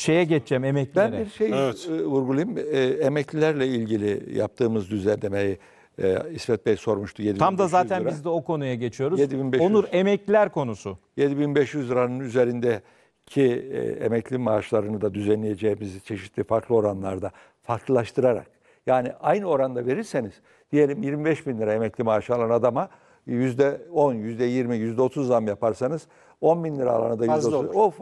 şeye geçeceğim emeklilere. Ben bir şey evet. e, vurgulayayım. E, emeklilerle ilgili yaptığımız düzenlemeyi e, İsmet Bey sormuştu. 7, Tam da zaten lira. biz de o konuya geçiyoruz. 7500, Onur emekliler konusu. 7500 liranın üzerinde ki e, emekli maaşlarını da düzenleyeceğimizi çeşitli farklı oranlarda farklılaştırarak yani aynı oranda verirseniz diyelim 25 bin lira emekli maaşı alan adama yüzde 10, yüzde 20, yüzde 30 zam yaparsanız 10 bin lira alana da yüzde 30. O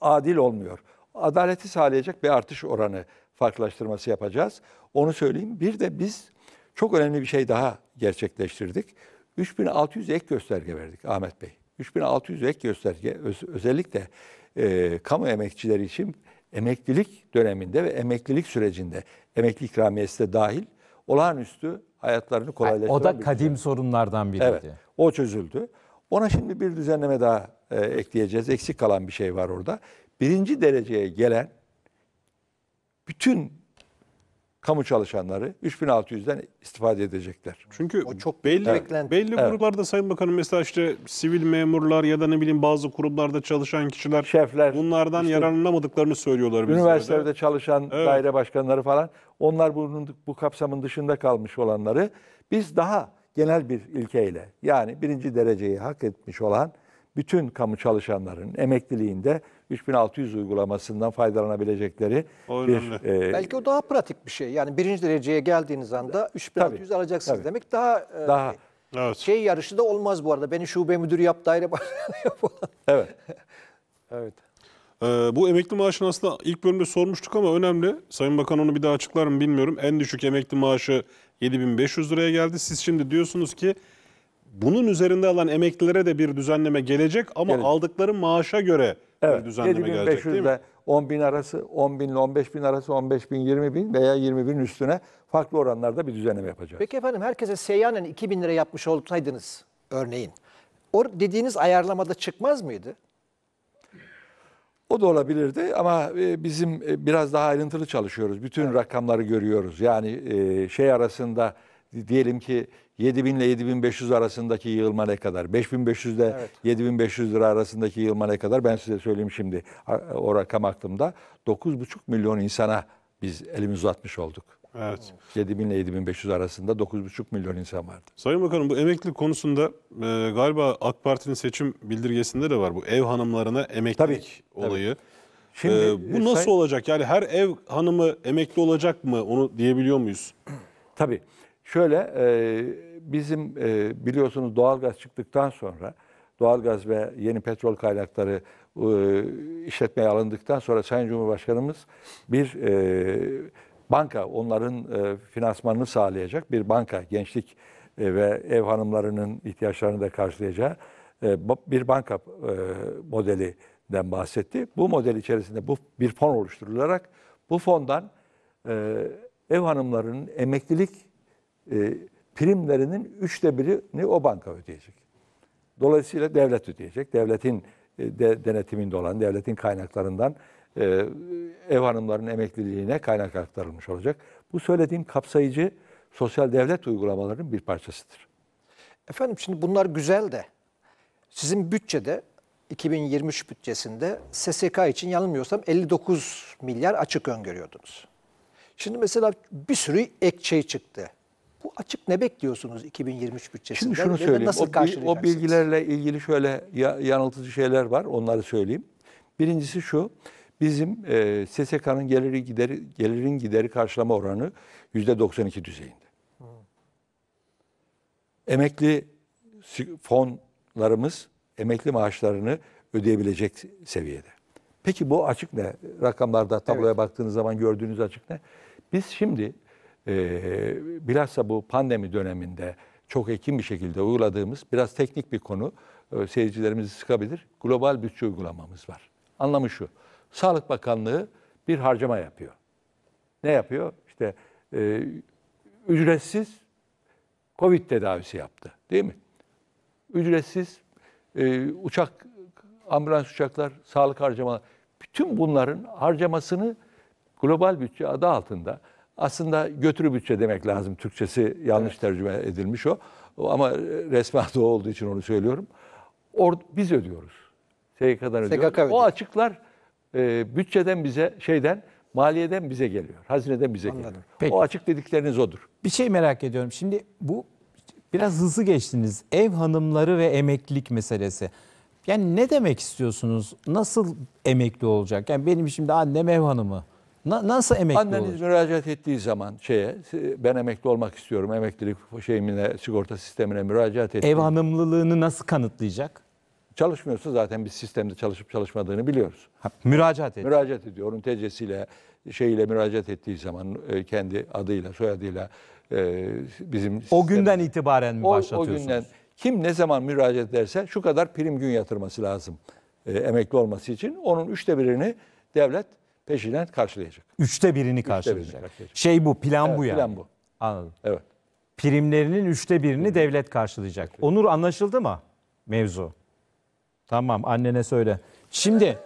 adil olmuyor adaleti sağlayacak bir artış oranı farklılaştırması yapacağız. Onu söyleyeyim. Bir de biz çok önemli bir şey daha gerçekleştirdik. 3600 ek gösterge verdik Ahmet Bey. 3600 ek gösterge öz, özellikle e, kamu emekçileri için emeklilik döneminde ve emeklilik sürecinde emekli ikramiyesi de dahil olağanüstü hayatlarını kolaylaştıran O da kadim bir sorunlardan biriydi. Evet, o çözüldü. Ona şimdi bir düzenleme daha e, ekleyeceğiz. Eksik kalan bir şey var orada birinci dereceye gelen bütün kamu çalışanları 3600'den istifade edecekler. Çünkü o çok belli beklenti. belli evet. gruplarda Sayın Bakanım mesela işte sivil memurlar ya da ne bileyim bazı gruplarda çalışan kişiler şefler bunlardan işte, yararlanamadıklarını söylüyorlar Üniversitelerde çalışan evet. daire başkanları falan onlar bunun bu kapsamın dışında kalmış olanları biz daha genel bir ilkeyle yani birinci dereceyi hak etmiş olan bütün kamu çalışanlarının emekliliğinde 3600 uygulamasından faydalanabilecekleri bir... E, Belki o daha pratik bir şey. Yani birinci dereceye geldiğiniz anda 3600 tabii, alacaksınız tabii. demek daha... E, daha Evet. Şey yarışı da olmaz bu arada. Beni şube müdürü yap, daire Evet. evet. Ee, bu emekli maaşını aslında ilk bölümde sormuştuk ama önemli. Sayın Bakan onu bir daha açıklar mı bilmiyorum. En düşük emekli maaşı 7500 liraya geldi. Siz şimdi diyorsunuz ki bunun üzerinde alan emeklilere de bir düzenleme gelecek ama gelecek. aldıkları maaşa göre evet, bir düzenleme gelecek değil mi? 10 bin arası, 10 bin ile 15 bin arası, 15 bin, 20 bin veya 20 bin üstüne farklı oranlarda bir düzenleme yapacağız. Peki efendim herkese seyyanen 2 bin lira yapmış olsaydınız örneğin, o dediğiniz ayarlamada çıkmaz mıydı? O da olabilirdi ama e, bizim e, biraz daha ayrıntılı çalışıyoruz. Bütün evet. rakamları görüyoruz. Yani e, şey arasında diyelim ki 7000 ile 7500 arasındaki yığılma ne kadar? 5500 ile evet. 7500 lira arasındaki yığılma ne kadar? Ben size söyleyeyim şimdi o rakam aklımda. 9,5 milyon insana biz elimizi uzatmış olduk. Evet. 7000 ile 7500 arasında 9,5 milyon insan vardı. Sayın Bakanım bu emekli konusunda e, galiba AK Parti'nin seçim bildirgesinde de var bu ev hanımlarına emeklilik tabii, olayı. Tabii. Şimdi ee, bu e, nasıl say- olacak? Yani her ev hanımı emekli olacak mı? Onu diyebiliyor muyuz? Tabii. Şöyle e, bizim e, biliyorsunuz doğalgaz çıktıktan sonra doğalgaz ve yeni petrol kaynakları e, işletmeye alındıktan sonra Sayın Cumhurbaşkanımız bir e, banka onların e, finansmanını sağlayacak bir banka gençlik e, ve ev hanımlarının ihtiyaçlarını da karşılayacağı e, bir banka e, modelinden bahsetti. Bu model içerisinde bu bir fon oluşturularak bu fondan e, ev hanımlarının emeklilik e, primlerinin üçte birini o banka ödeyecek. Dolayısıyla devlet ödeyecek. Devletin e, de, denetiminde olan, devletin kaynaklarından e, ev hanımlarının emekliliğine kaynak aktarılmış olacak. Bu söylediğim kapsayıcı sosyal devlet uygulamalarının bir parçasıdır. Efendim şimdi bunlar güzel de sizin bütçede 2023 bütçesinde SSK için yanılmıyorsam 59 milyar açık öngörüyordunuz. Şimdi mesela bir sürü ek şey çıktı. Bu açık ne bekliyorsunuz 2023 bütçesinden? Şimdi şunu söyleyeyim. Nasıl o, o bilgilerle ilgili şöyle yanıltıcı şeyler var. Onları söyleyeyim. Birincisi şu. Bizim e, SSK'nın geliri gideri, gelirin gideri karşılama oranı %92 düzeyinde. Hmm. Emekli fonlarımız emekli maaşlarını ödeyebilecek seviyede. Peki bu açık ne? Rakamlarda tabloya evet. baktığınız zaman gördüğünüz açık ne? Biz şimdi e, bilhassa bu pandemi döneminde çok ekim bir şekilde uyguladığımız biraz teknik bir konu e, seyircilerimizi sıkabilir. Global bütçe uygulamamız var. Anlamı şu. Sağlık Bakanlığı bir harcama yapıyor. Ne yapıyor? İşte e, ücretsiz Covid tedavisi yaptı. Değil mi? Ücretsiz e, uçak, ambulans uçaklar, sağlık harcamaları. Bütün bunların harcamasını global bütçe adı altında aslında götürü bütçe demek lazım. Türkçesi yanlış evet. tercüme edilmiş o. Ama resmen doğu olduğu için onu söylüyorum. Or biz ödüyoruz. SGK'dan ödüyoruz. SGK ödüyor. O açıklar e, bütçeden bize, şeyden, maliyeden bize geliyor. Hazineden bize Anladım. geliyor. Peki. O açık dedikleriniz odur. Bir şey merak ediyorum. Şimdi bu biraz hızlı geçtiniz. Ev hanımları ve emeklilik meselesi. Yani ne demek istiyorsunuz? Nasıl emekli olacak? Yani benim şimdi annem ev hanımı. Na, nasıl emekli Anneniz olur? müracaat ettiği zaman şeye ben emekli olmak istiyorum. Emeklilik şeyimine, sigorta sistemine müracaat etti. Ev hanımlılığını nasıl kanıtlayacak? Çalışmıyorsa zaten biz sistemde çalışıp çalışmadığını biliyoruz. Ha, müracaat ediyor. Müracaat ediyor. Onun tecesiyle, şeyiyle müracaat ettiği zaman e, kendi adıyla, soyadıyla e, bizim O sisteme, günden itibaren mi başlatıyorsunuz? O, o günden kim ne zaman müracaat ederse şu kadar prim gün yatırması lazım e, emekli olması için. Onun üçte birini devlet Peşinden karşılayacak. Üçte birini karşılayacak. Üçte birini karşılayacak. Şey bu, plan evet, bu yani. Plan bu. Anladım. Evet. Primlerinin üçte birini Hı. devlet karşılayacak. Evet. Onur anlaşıldı mı mevzu? Tamam annene söyle. Şimdi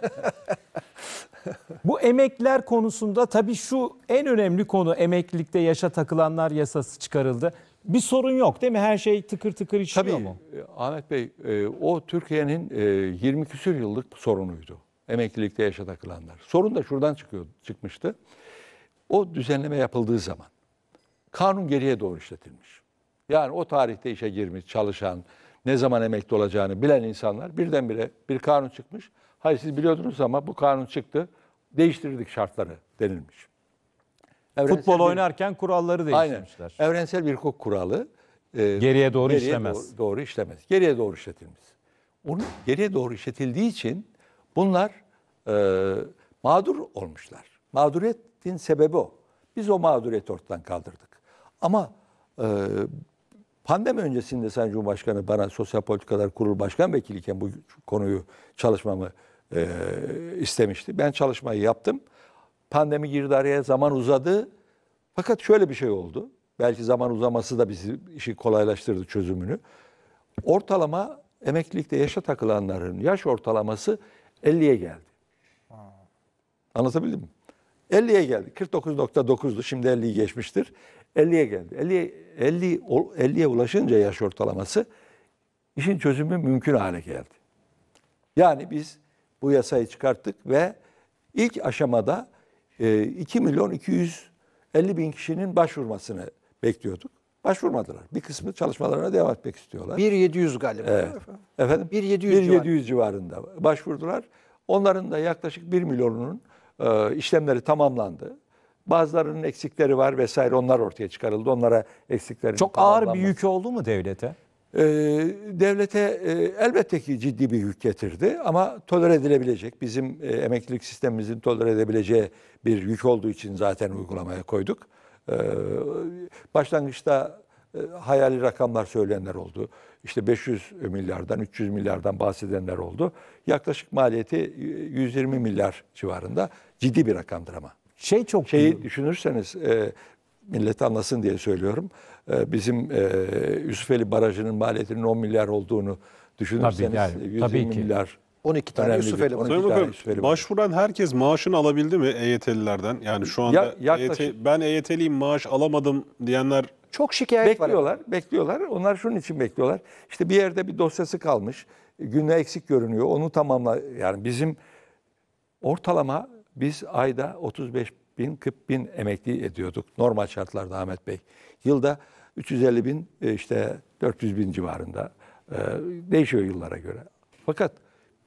bu emekler konusunda tabii şu en önemli konu emeklilikte yaşa takılanlar yasası çıkarıldı. Bir sorun yok değil mi? Her şey tıkır tıkır işliyor tabii, mu? Tabii e, Ahmet Bey e, o Türkiye'nin 20 e, küsür yıllık sorunuydu emeklilikte yaşa takılanlar. Sorun da şuradan çıkıyor, çıkmıştı. O düzenleme yapıldığı zaman kanun geriye doğru işletilmiş. Yani o tarihte işe girmiş, çalışan, ne zaman emekli olacağını bilen insanlar birdenbire bir kanun çıkmış. Hayır siz biliyordunuz ama bu kanun çıktı, değiştirdik şartları denilmiş. Evrensel Futbol bir, oynarken kuralları değiştirmişler. Aynen. Evrensel bir hukuk kuralı e, geriye doğru geriye işlemez. Doğru, doğru işlemez. Geriye doğru işletilmiş. Onu geriye doğru işletildiği için bunlar e, mağdur olmuşlar. Mağduriyetin sebebi o. Biz o mağduriyeti ortadan kaldırdık. Ama e, pandemi öncesinde Sayın Cumhurbaşkanı bana Sosyal Politikalar kurul Başkan Vekiliyken bu konuyu çalışmamı e, istemişti. Ben çalışmayı yaptım. Pandemi girdi araya, zaman uzadı. Fakat şöyle bir şey oldu. Belki zaman uzaması da bizi işi kolaylaştırdı çözümünü. Ortalama emeklilikte yaşa takılanların yaş ortalaması 50'ye geldi. Anlatabildim mi? 50'ye geldi. 49.9'du. Şimdi 50'yi geçmiştir. 50'ye geldi. 50 50 ulaşınca yaş ortalaması işin çözümü mümkün hale geldi. Yani biz bu yasayı çıkarttık ve ilk aşamada 2 e, milyon 250 bin kişinin başvurmasını bekliyorduk. Başvurmadılar. Bir kısmı çalışmalarına devam etmek istiyorlar. 1700 galiba. Evet. Efendim? 1700, 1700 civarında. civarında başvurdular. Onların da yaklaşık 1 milyonunun e, işlemleri tamamlandı. Bazılarının eksikleri var vesaire onlar ortaya çıkarıldı. Onlara eksiklerin Çok ağır bir yük oldu mu devlete? e, devlete e, elbette ki ciddi bir yük getirdi ama toler edilebilecek bizim e, emeklilik sistemimizin toler edebileceği bir yük olduğu için zaten uygulamaya koyduk. E, başlangıçta e, hayali rakamlar söyleyenler oldu işte 500 milyardan 300 milyardan bahsedenler oldu. Yaklaşık maliyeti 120 e, milyar civarında ciddi bir rakamdır ama. Şey çok şey düşünürseniz e, millet anlasın diye söylüyorum. E, bizim e, Yusufeli Barajı'nın maliyetinin 10 milyar olduğunu düşünürseniz tabii, yani, 120 tabii ki. milyar 12 tane Yusufeli var. Yusufeli başvuran herkes maaşını alabildi mi EYT'lilerden? Yani şu anda e ya, EYT, ben EYT'liyim maaş alamadım diyenler çok şikayet bekliyorlar, var. Bekliyorlar, Bekliyorlar. Onlar şunun için bekliyorlar. İşte bir yerde bir dosyası kalmış. Günde eksik görünüyor. Onu tamamla. Yani bizim ortalama biz ayda 35 bin, 40 bin emekli ediyorduk. Normal şartlarda Ahmet Bey. Yılda 350 bin e, işte 400 bin civarında. E, değişiyor yıllara göre. Fakat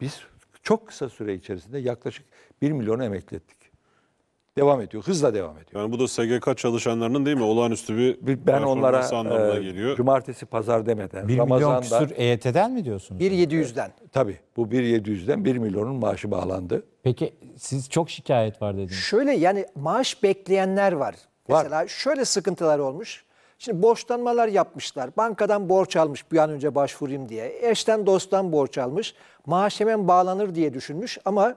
biz çok kısa süre içerisinde yaklaşık 1 milyon emekli ettik devam ediyor. Hızla devam ediyor. Yani bu da SGK çalışanlarının değil mi? Olağanüstü bir ben onlara anlamına e, geliyor. cumartesi pazar demeden 1 Ramazan'da, milyon küsür EYT'den mi diyorsunuz? 1.700'den. E, tabii. Bu 1.700'den 1 milyonun maaşı bağlandı. Peki siz çok şikayet var dediniz. Şöyle yani maaş bekleyenler var. var. Mesela şöyle sıkıntılar olmuş. Şimdi borçlanmalar yapmışlar. Bankadan borç almış bir an önce başvurayım diye. Eşten dosttan borç almış. Maaş hemen bağlanır diye düşünmüş ama...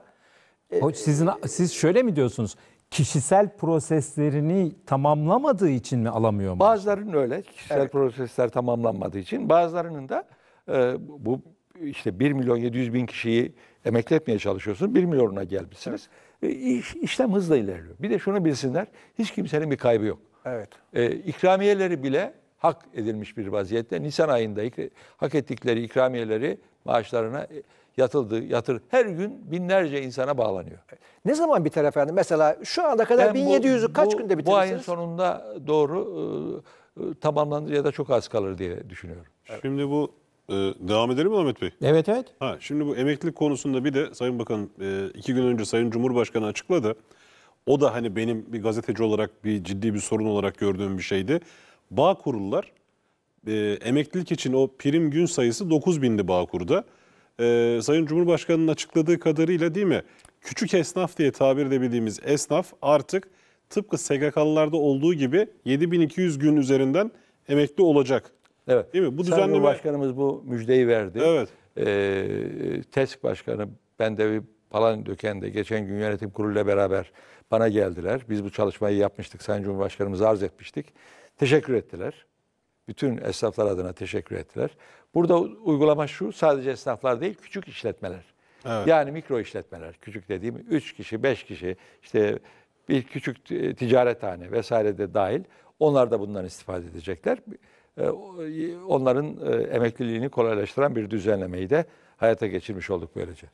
E, sizin, siz şöyle mi diyorsunuz? kişisel proseslerini tamamlamadığı için mi alamıyor mu? Bazılarının öyle kişisel evet. prosesler tamamlanmadığı için bazılarının da e, bu işte 1 milyon 700 bin kişiyi emekli etmeye çalışıyorsunuz, 1 milyonuna gelmişsiniz. Evet. E, iş, işlem hızla ilerliyor. Bir de şunu bilsinler hiç kimsenin bir kaybı yok. Evet. E, ikramiyeleri bile hak edilmiş bir vaziyette. Nisan ayında hak ettikleri ikramiyeleri maaşlarına yatıldı, yatır. Her gün binlerce insana bağlanıyor. Ne zaman biter efendim? Mesela şu anda kadar yani 1700'ü kaç bu, günde bitirirsiniz? Bu ayın sonunda doğru e, e tamamlanır ya da çok az kalır diye düşünüyorum. Şimdi bu e, devam edelim mi Ahmet Bey? Evet evet. Ha, şimdi bu emeklilik konusunda bir de Sayın Bakan e, iki gün önce Sayın Cumhurbaşkanı açıkladı. O da hani benim bir gazeteci olarak bir ciddi bir sorun olarak gördüğüm bir şeydi. Bağ kurullar e, emeklilik için o prim gün sayısı 9000'di Bağkur'da e, Sayın Cumhurbaşkanı'nın açıkladığı kadarıyla değil mi? Küçük esnaf diye tabir edebildiğimiz esnaf artık tıpkı SGK'lılarda olduğu gibi 7200 gün üzerinden emekli olacak. Evet. Değil mi? Bu düzenleme... Cumhurbaşkanımız bu müjdeyi verdi. Evet. Ee, TESK Başkanı ben de bir falan döken de geçen gün yönetim kuruluyla beraber bana geldiler. Biz bu çalışmayı yapmıştık. Sayın Cumhurbaşkanımız arz etmiştik. Teşekkür ettiler bütün esnaflar adına teşekkür ettiler. Burada uygulama şu sadece esnaflar değil küçük işletmeler. Evet. Yani mikro işletmeler küçük dediğim 3 kişi 5 kişi işte bir küçük ticarethane vesaire de dahil onlar da bundan istifade edecekler. Ee, onların e, emekliliğini kolaylaştıran bir düzenlemeyi de hayata geçirmiş olduk böylece.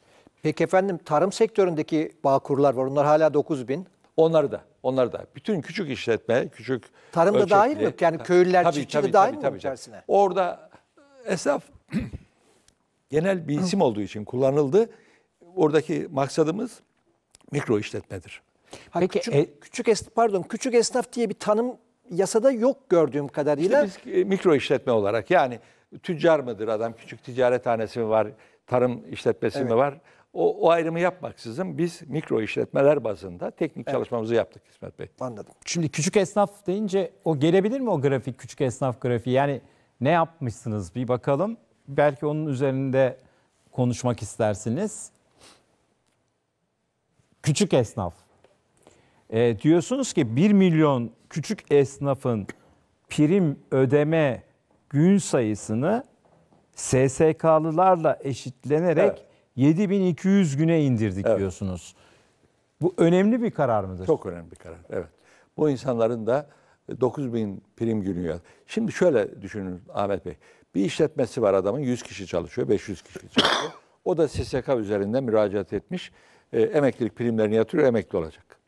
Peki efendim tarım sektöründeki bağ kurular var. Onlar hala 9 bin. Onları da, onları da. Bütün küçük işletme, küçük Tarım da dahil mi? Yani köylüler, Tabii, çiftçi tabii, dahil tabii, mi tabii. içerisine? Orada e, esnaf genel bir isim olduğu için kullanıldı. Oradaki maksadımız mikro işletmedir. Ha, Peki, küçük, e- küçük es- pardon küçük esnaf diye bir tanım yasada yok gördüğüm kadarıyla. Biz e, mikro işletme olarak yani tüccar mıdır adam, küçük ticarethanesi mi var, tarım işletmesi mi var? O, o ayrımı yapmaksızın biz mikro işletmeler bazında teknik evet. çalışmamızı yaptık İsmet Bey. Anladım. Şimdi küçük esnaf deyince o gelebilir mi o grafik küçük esnaf grafiği? Yani ne yapmışsınız bir bakalım. Belki onun üzerinde konuşmak istersiniz. Küçük esnaf. E, diyorsunuz ki 1 milyon küçük esnafın prim ödeme gün sayısını SSK'lılarla eşitlenerek evet 7200 güne indirdik evet. diyorsunuz. Bu önemli bir karar mıdır? Çok önemli bir karar. Evet. Bu insanların da 9000 e, prim günü yaz. Şimdi şöyle düşünün Ahmet Bey. Bir işletmesi var adamın 100 kişi çalışıyor, 500 kişi çalışıyor. O da SSK üzerinden müracaat etmiş. E, emeklilik primlerini yatırıyor, emekli olacak.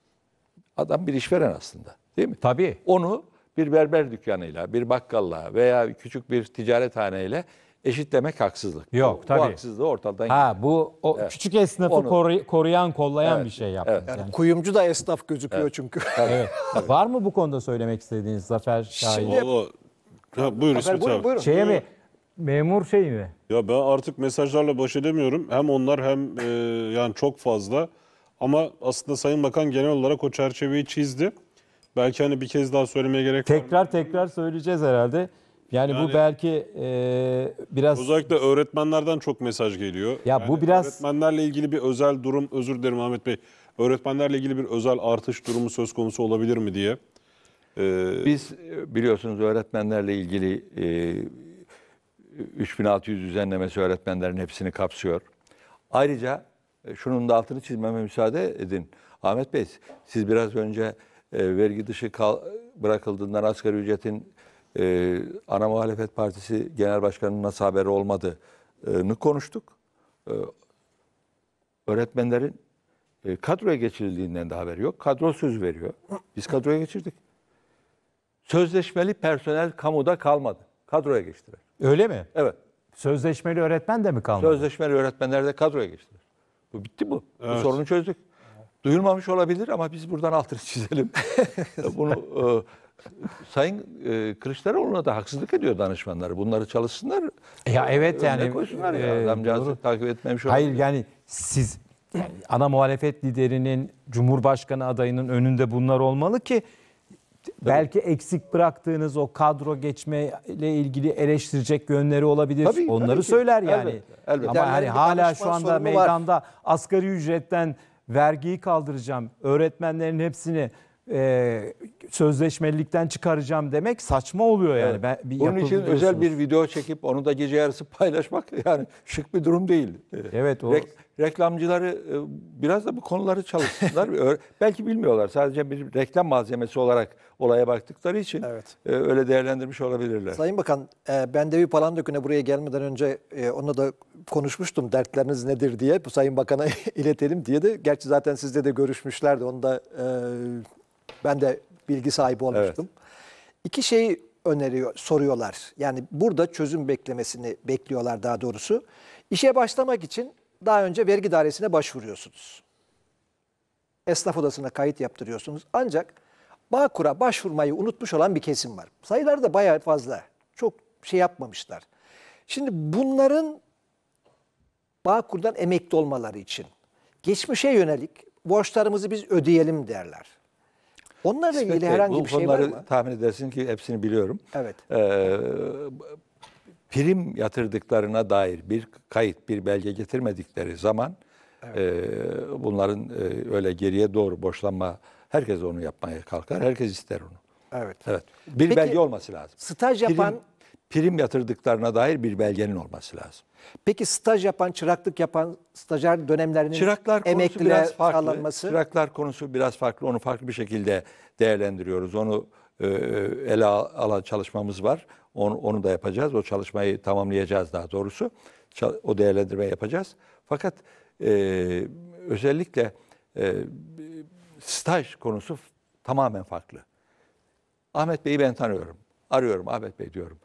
Adam bir işveren aslında değil mi? Tabii. Onu bir berber dükkanıyla, bir bakkalla veya küçük bir ticarethaneyle Eşit demek haksızlık. Yok bu, tabii. Bu haksızlığı ortadan Ha bu o evet. küçük esnafı Onu, koru, koruyan, kollayan evet. bir şey yaptınız. Evet. Yani, yani kuyumcu da esnaf gözüküyor evet. çünkü. Evet. evet. Var mı bu konuda söylemek istediğiniz Zafer Şahin? Şimdi... buyur Zafer, buyurun, buyurun. Şeye mi? Memur şey mi? Ya ben artık mesajlarla baş edemiyorum. Hem onlar hem e, yani çok fazla. Ama aslında Sayın Bakan genel olarak o çerçeveyi çizdi. Belki hani bir kez daha söylemeye gerek var. Tekrar tekrar söyleyeceğiz herhalde. Yani, yani bu belki e, biraz... Özellikle öğretmenlerden çok mesaj geliyor. Ya yani bu biraz... Öğretmenlerle ilgili bir özel durum, özür dilerim Ahmet Bey. Öğretmenlerle ilgili bir özel artış durumu söz konusu olabilir mi diye. Ee... Biz e, biliyorsunuz öğretmenlerle ilgili e, 3600 düzenlemesi öğretmenlerin hepsini kapsıyor. Ayrıca e, şunun da altını çizmeme müsaade edin. Ahmet Bey siz biraz önce e, vergi dışı kal, bırakıldığından asgari ücretin e, ana muhalefet partisi genel başkanının nasıl haberi olmadığını konuştuk. E, öğretmenlerin e, kadroya geçirildiğinden de haberi yok. Kadro söz veriyor. Biz kadroya geçirdik. Sözleşmeli personel kamuda kalmadı. Kadroya geçtiler. Öyle mi? Evet. Sözleşmeli öğretmen de mi kalmadı? Sözleşmeli öğretmenler de kadroya geçtiler. Bu bitti bu. Evet. Bu sorunu çözdük. Duyulmamış olabilir ama biz buradan altını çizelim. Bunu e, Sayın e, Kılıçdaroğlu'na da haksızlık ediyor danışmanlar. Bunları çalışsınlar. Ya evet e, yani. Koysunlar e, ya. Adamcağızı doğru. takip etmemiş Hayır yani siz yani ana muhalefet liderinin, Cumhurbaşkanı adayının önünde bunlar olmalı ki Tabii. Belki eksik bıraktığınız o kadro geçme ile ilgili eleştirecek yönleri olabilir. Tabii, Onları tabii ki. söyler yani. Elbette, elbette. Ama yani hani hala şu anda meydanda var. asgari ücretten vergiyi kaldıracağım. Öğretmenlerin hepsini e, sözleşmelilikten çıkaracağım demek saçma oluyor yani. Evet. Ben, bir Bunun için özel bir video çekip onu da gece yarısı paylaşmak yani şık bir durum değil. E, evet. O... Re- reklamcıları e, biraz da bu konuları çalışsınlar. Belki bilmiyorlar. Sadece bir reklam malzemesi olarak olaya baktıkları için evet. E, öyle değerlendirmiş olabilirler. Sayın Bakan, ben Devi Palandökü'ne buraya gelmeden önce onunla da konuşmuştum dertleriniz nedir diye. Bu Sayın Bakan'a iletelim diye de. Gerçi zaten sizle de görüşmüşlerdi. Onu da ben de bilgi sahibi olmuştum. Evet. İki şey öneriyor, soruyorlar. Yani burada çözüm beklemesini bekliyorlar daha doğrusu. İşe başlamak için daha önce vergi dairesine başvuruyorsunuz. Esnaf odasına kayıt yaptırıyorsunuz. Ancak Bağkur'a başvurmayı unutmuş olan bir kesim var. Sayıları da bayağı fazla. Çok şey yapmamışlar. Şimdi bunların Bağkur'dan emekli olmaları için geçmişe yönelik borçlarımızı biz ödeyelim derler. Onlarla ilgili İsmet herhangi Bey, bir şey var mı? tahmin edersin ki hepsini biliyorum. Evet. Ee, prim yatırdıklarına dair bir kayıt, bir belge getirmedikleri zaman evet. e, bunların e, öyle geriye doğru boşlanma, herkes onu yapmaya kalkar, herkes ister onu. Evet. Evet. Bir Peki, belge olması lazım. Staj yapan Prim, prim yatırdıklarına dair bir belgenin olması lazım. Peki staj yapan, çıraklık yapan stajyer dönemlerinin Çıraklar konusu biraz farklı. Sağlanması... Çıraklar konusu biraz farklı. Onu farklı bir şekilde değerlendiriyoruz. Onu e, e ele alan çalışmamız var. Onu, onu da yapacağız. O çalışmayı tamamlayacağız daha doğrusu. O değerlendirme yapacağız. Fakat e, özellikle e, staj konusu tamamen farklı. Ahmet Bey'i ben tanıyorum. Arıyorum Ahmet Bey diyorum.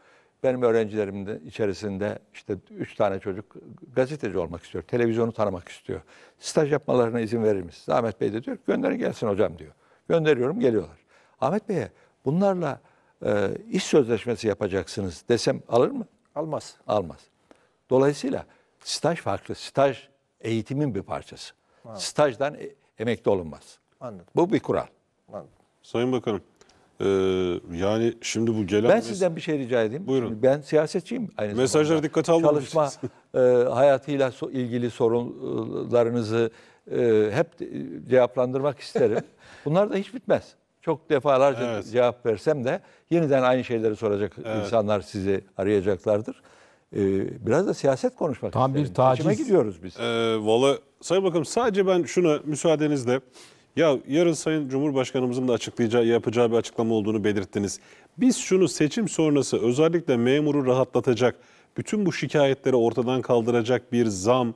Benim öğrencilerim de içerisinde işte üç tane çocuk gazeteci olmak istiyor. Televizyonu tanımak istiyor. Staj yapmalarına izin verir misiniz? Ahmet Bey de diyor gönderin gelsin hocam diyor. Gönderiyorum geliyorlar. Ahmet Bey'e bunlarla e, iş sözleşmesi yapacaksınız desem alır mı? Almaz. Almaz. Dolayısıyla staj farklı. Staj eğitimin bir parçası. Ha. Stajdan e, emekli olunmaz. Anladım. Bu bir kural. Anladım. Sayın Bakanım, ee, yani şimdi bu gelen... Ben sizden bir şey rica edeyim. Buyurun. Şimdi ben siyasetçiyim aynı Mesajlara zamanda. dikkate almamışsınız. Çalışma e, hayatıyla so- ilgili sorunlarınızı e, hep cevaplandırmak isterim. Bunlar da hiç bitmez. Çok defalarca Evet. cevap versem de yeniden aynı şeyleri soracak insanlar sizi arayacaklardır. E, biraz da siyaset konuşmak Tam bir isterim. Seçime gidiyoruz biz. Ee, Valla Sayın Bakanım sadece ben şunu müsaadenizle ya yarın Sayın Cumhurbaşkanımızın da açıklayacağı, yapacağı bir açıklama olduğunu belirttiniz. Biz şunu seçim sonrası özellikle memuru rahatlatacak, bütün bu şikayetleri ortadan kaldıracak bir zam,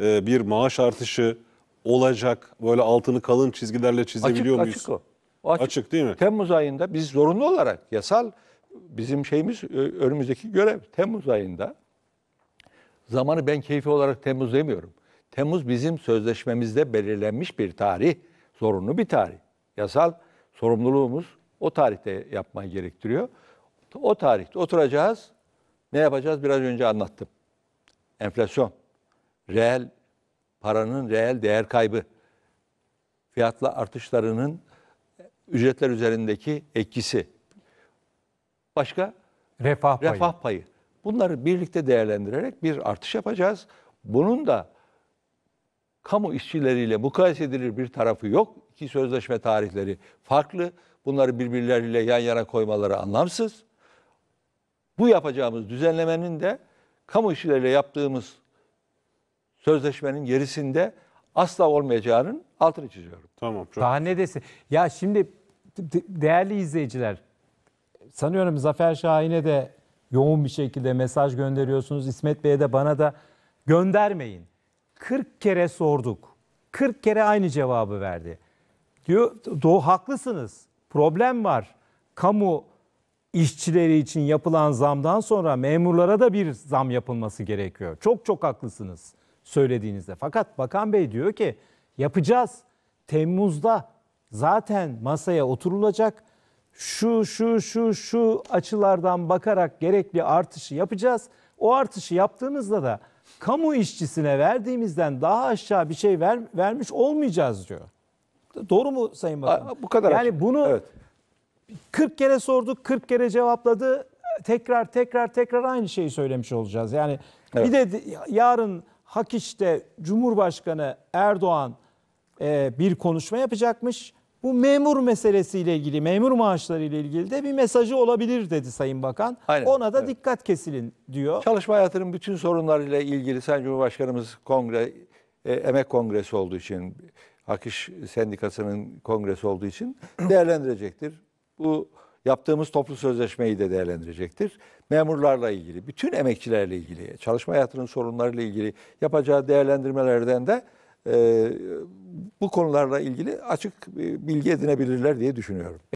e, bir maaş artışı olacak. Böyle altını kalın çizgilerle çizebiliyor açık, muyuz? Açık o. o açık. açık değil mi? Temmuz ayında biz zorunlu olarak yasal bizim şeyimiz e, önümüzdeki görev Temmuz ayında zamanı ben keyfi olarak Temmuz demiyorum. Temmuz bizim sözleşmemizde belirlenmiş bir tarih zorunlu bir tarih. Yasal sorumluluğumuz o tarihte yapmayı gerektiriyor. O tarihte oturacağız. Ne yapacağız? Biraz önce anlattım. Enflasyon, reel paranın reel değer kaybı, fiyatla artışlarının ücretler üzerindeki etkisi. Başka? Refah payı. Refah payı. Bunları birlikte değerlendirerek bir artış yapacağız. Bunun da kamu işçileriyle mukayese edilir bir tarafı yok. İki sözleşme tarihleri farklı. Bunları birbirleriyle yan yana koymaları anlamsız. Bu yapacağımız düzenlemenin de kamu işçileriyle yaptığımız sözleşmenin gerisinde asla olmayacağının altını çiziyorum. Tamam. Çok. Daha ne desin? Ya şimdi değerli izleyiciler sanıyorum Zafer Şahin'e de yoğun bir şekilde mesaj gönderiyorsunuz. İsmet Bey'e de bana da göndermeyin. 40 kere sorduk. 40 kere aynı cevabı verdi. Diyor doğu haklısınız. Problem var. Kamu işçileri için yapılan zamdan sonra memurlara da bir zam yapılması gerekiyor. Çok çok haklısınız söylediğinizde. Fakat Bakan Bey diyor ki yapacağız. Temmuz'da zaten masaya oturulacak. Şu şu şu şu açılardan bakarak gerekli artışı yapacağız. O artışı yaptığımızda da kamu işçisine verdiğimizden daha aşağı bir şey ver, vermiş olmayacağız diyor. Doğru mu Sayın Bakan? bu kadar. Yani açık. bunu evet. 40 kere sorduk, 40 kere cevapladı. Tekrar tekrar tekrar aynı şeyi söylemiş olacağız. Yani evet. bir de yarın Hakiç'te Cumhurbaşkanı Erdoğan e, bir konuşma yapacakmış bu memur meselesiyle ilgili, memur maaşları ile ilgili de bir mesajı olabilir dedi Sayın Bakan. Aynen, Ona da evet. dikkat kesilin diyor. Çalışma hayatının bütün sorunlarıyla ilgili Sayın Cumhurbaşkanımız kongre, e, emek kongresi olduğu için, Hak Sendikası'nın kongresi olduğu için değerlendirecektir. Bu yaptığımız toplu sözleşmeyi de değerlendirecektir. Memurlarla ilgili, bütün emekçilerle ilgili, çalışma hayatının sorunlarıyla ilgili yapacağı değerlendirmelerden de ee, bu konularla ilgili açık e, bilgi edinebilirler diye düşünüyorum.